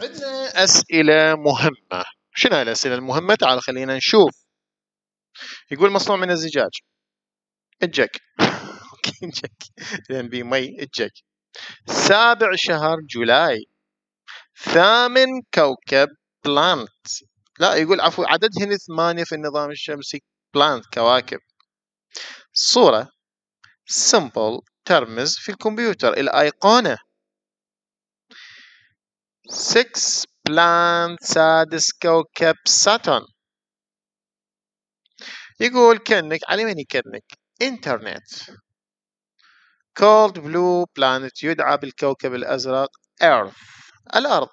عندنا أسئلة مهمة شنو هاي الأسئلة المهمة تعال خلينا نشوف يقول مصنوع من الزجاج الجك الجك لأن بي مي الجك سابع شهر جولاي ثامن كوكب بلانت لا يقول عفوا عددهن ثمانية في النظام الشمسي بلانت كواكب صورة سمبل ترمز في الكمبيوتر الأيقونة 6 بلانت سادس كوكب ساتون يقول كنك من كنك انترنت كولد بلو بلانت يدعى بالكوكب الأزرق earth الأرض